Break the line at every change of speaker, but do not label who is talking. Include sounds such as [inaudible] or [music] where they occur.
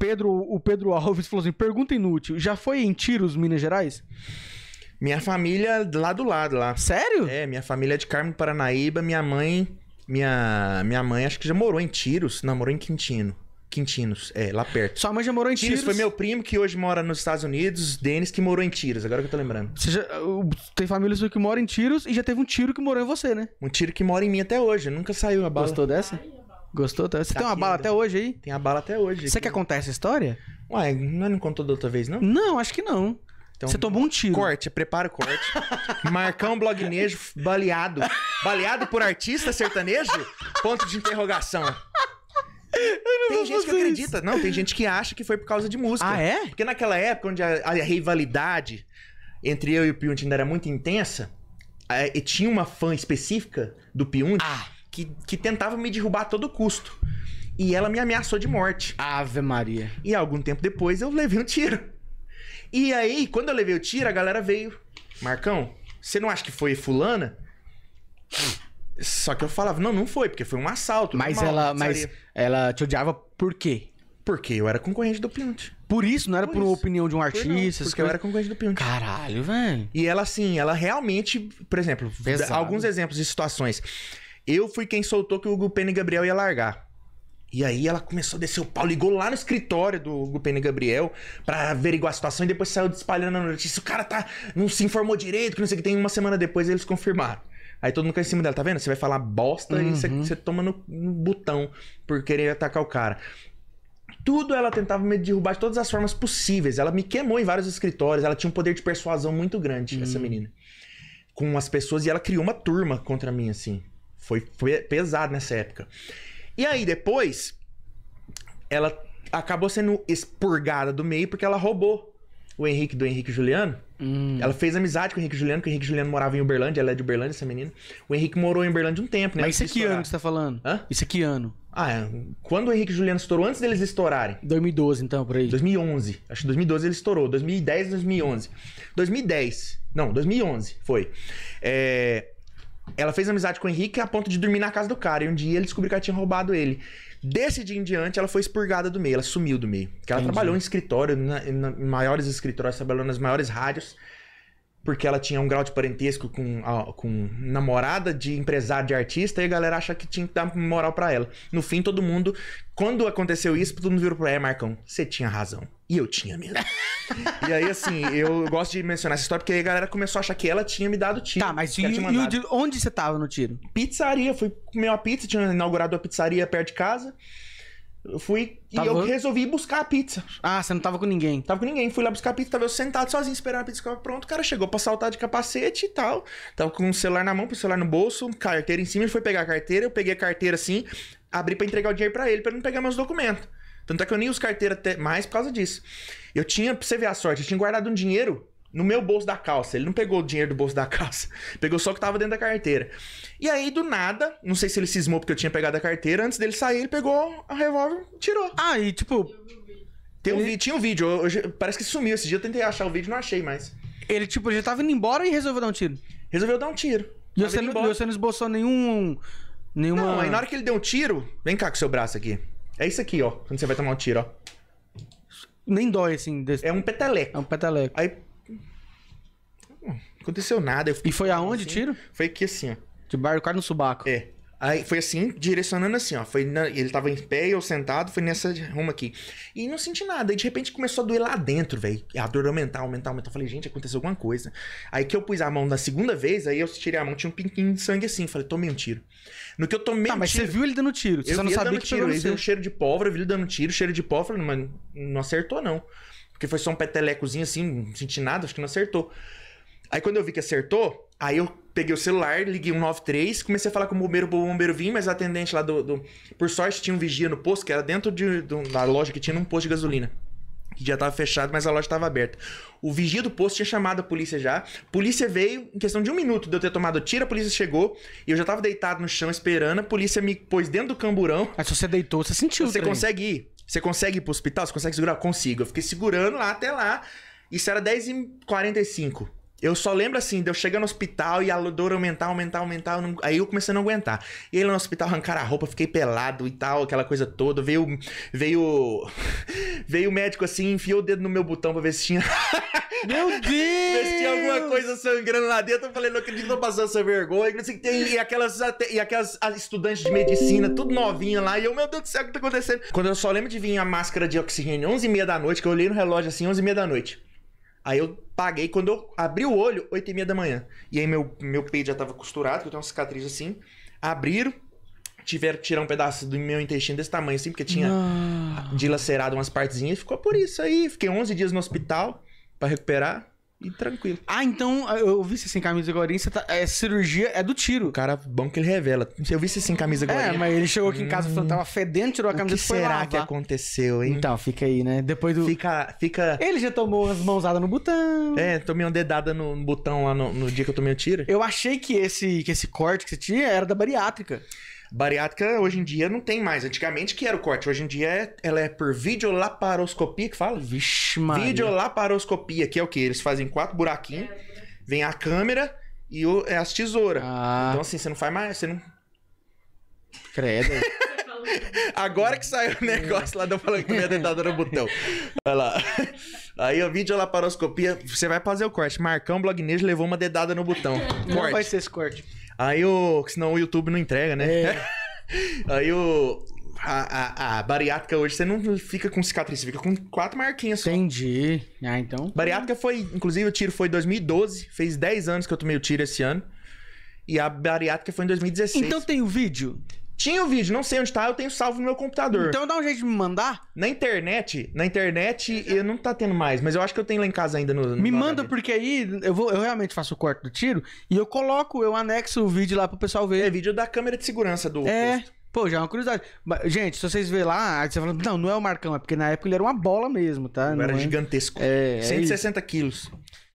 Pedro, o Pedro Alves falou assim: pergunta inútil, já foi em Tiros, Minas Gerais? Minha família lá do lado lá. Sério? É, minha família é de Carmo Paranaíba, minha mãe. Minha, minha mãe acho que já morou em Tiros. Não, morou em Quintino. Quintinos, é, lá perto. Sua mãe já morou em Tiros? Tiros foi meu primo que hoje mora nos Estados Unidos, Denis que morou em Tiros, agora que eu tô lembrando. Você já, tem famílias que moram em Tiros e já teve um tiro que morou em você, né? Um tiro que mora em mim até hoje, nunca saiu a bala. Gostou dessa? Gostou? Tá. Você tá tem uma bala né? até hoje aí? Tem a bala até hoje. Você aqui. quer contar essa história? Ué, não, é, não contou da outra vez, não? Não, acho que não. Então, você tomou um tiro. Corte, prepara o corte. [laughs] Marcão Blognejo baleado. Baleado por artista sertanejo? Ponto de interrogação. Tem gente que acredita. Isso. Não, tem gente que acha que foi por causa de música. Ah, é? Porque naquela época, onde a, a rivalidade entre eu e o Piunt ainda era muito intensa, é, e tinha uma fã específica do Piunt. Ah que, que tentava me derrubar a todo custo. E ela me ameaçou de morte. Ave Maria. E algum tempo depois eu levei um tiro. E aí, quando eu levei o tiro, a galera veio. Marcão, você não acha que foi fulana? Só que eu falava, não, não foi, porque foi um assalto. Mas normal, ela mas ela te odiava por quê? Porque eu era concorrente do Pint. Por isso, não era por, por opinião de um artista? não, porque coisas... eu era concorrente do Pint. Caralho, velho. E ela, assim, ela realmente, por exemplo, Pesado. alguns exemplos de situações. Eu fui quem soltou que o Hugo e Gabriel ia largar. E aí ela começou a descer o pau, ligou lá no escritório do Hugo e Gabriel para averiguar a situação e depois saiu espalhando a notícia. O cara tá. não se informou direito, que não sei o que tem. Uma semana depois eles confirmaram. Aí todo mundo cai em cima dela, tá vendo? Você vai falar bosta uhum. e você, uhum. você toma no, no, botão por querer atacar o cara. Tudo ela tentava me derrubar de todas as formas possíveis. Ela me queimou em vários escritórios, ela tinha um poder de persuasão muito grande, uhum. essa menina. Com as pessoas, e ela criou uma turma contra mim, assim. Foi, foi pesado nessa época. E aí depois, ela acabou sendo expurgada do meio porque ela roubou o Henrique do Henrique Juliano. Hum. Ela fez amizade com o Henrique Juliano, porque o Henrique Juliano morava em Uberlândia, ela é de Uberlândia, essa menina. O Henrique morou em Uberlândia um tempo, né? Mas isso é que ano que você tá falando? Hã? Isso é que ano? Ah, é. quando o Henrique Juliano estourou, antes deles estourarem. 2012, então, por aí. 2011. Acho que 2012 ele estourou. 2010, 2011. 2010. Não, 2011 foi. É... Ela fez amizade com o Henrique a ponto de dormir na casa do cara. E um dia ele descobriu que ela tinha roubado ele. Desse dia em diante, ela foi expurgada do meio, ela sumiu do meio. Porque ela Entendi. trabalhou em escritório, em maiores escritórios, trabalhou nas maiores rádios porque ela tinha um grau de parentesco com, a, com namorada de empresário de artista e a galera acha que tinha que dar moral para ela. No fim, todo mundo, quando aconteceu isso, todo mundo virou pra ela, é, Marcão, você tinha razão. E eu tinha mesmo. [laughs] e aí, assim, eu gosto de mencionar essa história porque aí a galera começou a achar que ela tinha me dado tiro. Tá, mas e, e onde você tava no tiro? Pizzaria. Fui comer uma pizza, tinha inaugurado uma pizzaria perto de casa. Eu fui tava... e eu resolvi buscar a pizza. Ah, você não tava com ninguém? Tava com ninguém. Fui lá buscar a pizza, tava eu sentado sozinho esperando a pizza ficar pronta. O cara chegou pra saltar de capacete e tal. Tava com o um celular na mão, com o celular no bolso, carteira em cima. Ele foi pegar a carteira, eu peguei a carteira assim, abri para entregar o dinheiro para ele, para não pegar meus documentos. Tanto é que eu nem uso carteira mais por causa disso. Eu tinha, pra você ver a sorte, eu tinha guardado um dinheiro no meu bolso da calça. Ele não pegou o dinheiro do bolso da [laughs] calça, pegou só o que tava dentro da carteira. E aí, do nada, não sei se ele cismou porque eu tinha pegado a carteira, antes dele sair, ele pegou a revólver tirou. Ah, e tipo. Tem um ele... Tinha um vídeo, eu, eu, parece que sumiu esse dia, eu tentei achar o vídeo, não achei mais. Ele, tipo, já tava indo embora e resolveu dar um tiro. Resolveu dar um tiro. E você não, você não esboçou nenhum. Nenhuma... Não, aí na hora que ele deu um tiro. Vem cá com seu braço aqui. É isso aqui, ó. Quando você vai tomar um tiro, ó. Nem dói, assim. Desse... É um peteleco. É um peteleco. Aí aconteceu nada. e foi aonde assim, tiro? Foi aqui assim, ó. De barco, quase no subaco. É. Aí foi assim, direcionando assim, ó. Foi na... ele tava em pé e eu sentado, foi nessa rumo aqui. E não senti nada. E de repente começou a doer lá dentro, velho. A dor aumentar, aumentar, aumentar. Eu falei, gente, aconteceu alguma coisa. Aí que eu pus a mão na segunda vez, aí eu tirei a mão, tinha um pinguinho de sangue assim. Falei, tomei um tiro. No que eu tomei tá, um mas você viu ele dando tiro. Você eu só não sabia que tiro. Ele deu um cheiro de pólvora, eu vi ele dando tiro, cheiro de pólvora. Falei, mas não acertou, não. Porque foi só um petelecozinho assim, não senti nada, acho que não acertou. Aí quando eu vi que acertou, aí eu peguei o celular, liguei 193, comecei a falar com o bombeiro, o bombeiro vinha, mas a atendente lá do, do, Por sorte, tinha um vigia no posto, que era dentro de, da loja que tinha num posto de gasolina. Que já tava fechado, mas a loja tava aberta. O vigia do posto tinha chamado a polícia já. Polícia veio, em questão de um minuto de eu ter tomado tiro, a polícia chegou. E eu já tava deitado no chão esperando. A polícia me pôs dentro do camburão. Mas se você deitou, você sentiu Você consegue ir? Você consegue ir pro hospital? Você consegue segurar? Consigo. Eu fiquei segurando lá até lá. Isso era 10h45. Eu só lembro assim, de eu chegar no hospital e a dor aumentar, aumentar, aumentar. Eu não... Aí eu comecei a não aguentar. E aí lá no hospital arrancaram a roupa, fiquei pelado e tal, aquela coisa toda. Veio. Veio. [laughs] Veio o médico assim, enfiou o dedo no meu botão pra ver se tinha. [laughs] Meu Deus! ver se tinha alguma coisa sangrando lá dentro. Eu falei, não acredito, tô passando essa vergonha. E aquelas, e aquelas estudantes de medicina, tudo novinha lá. E eu, meu Deus do céu, o que tá acontecendo? Quando eu só lembro de vir a máscara de oxigênio 11h30 da noite, que eu olhei no relógio assim, 11h30 da noite. Aí eu paguei, quando eu abri o olho, 8 e meia da manhã. E aí meu, meu peito já tava costurado, que eu tenho uma cicatriz assim. Abriram, tiveram que tirar um pedaço do meu intestino desse tamanho assim, porque tinha Não. Ah. dilacerado umas partezinhas. Ficou por isso aí. Fiquei 11 dias no hospital para recuperar e tranquilo. Ah, então eu vi você sem camisa agora. Você tá, é cirurgia, é do tiro. O cara, bom que ele revela. Eu vi você sem camisa agora. É, mas ele chegou aqui em casa hum. falando tava fedendo, tirou a camisa e foi será lavar. que aconteceu, hein? Então, fica aí, né? Depois do... Fica, fica... Ele já tomou as mãozadas no botão. É, tomei uma dedada no, botão lá no, no dia que eu tomei o tiro. Eu achei que esse, que esse corte que você tinha era da bariátrica. Bariátrica hoje em dia não tem mais. Antigamente que era o corte, hoje em dia é, ela é por videolaparoscopia que fala? Vixe, mano. Videolaparoscopia, que é o que? Eles fazem quatro buraquinhos, vem a câmera e o, é as tesouras. Ah. Então assim, você não faz mais, você não. Credo. [laughs] Agora que saiu o negócio lá, eu falando que eu ia tentar no botão. Olha lá. Aí o vídeo laparoscopia, você vai fazer o corte. Marcão Blognejo levou uma dedada no botão. Corte. Não vai ser esse corte. Aí o. Senão o YouTube não entrega, né? É. [laughs] Aí o. A, a, a, bariátrica hoje você não fica com cicatriz, você fica com quatro marquinhas só. Entendi. Ah, então. Bariátrica foi, inclusive, o tiro foi em 2012, fez 10 anos que eu tomei o tiro esse ano. E a bariátrica foi em 2016. Então tem o vídeo? Tinha o vídeo, não sei onde tá, eu tenho salvo no meu computador. Então dá um jeito de me mandar? Na internet, na internet eu não tá tendo mais, mas eu acho que eu tenho lá em casa ainda no. no me manda, porque aí eu, vou, eu realmente faço o corte do tiro e eu coloco, eu anexo o vídeo lá pro pessoal ver. É vídeo da câmera de segurança do. É. Posto. Pô, já é uma curiosidade. Gente, se vocês verem lá, você fala, não, não é o Marcão, é porque na época ele era uma bola mesmo, tá? Não, era é... gigantesco. É, 160 é quilos.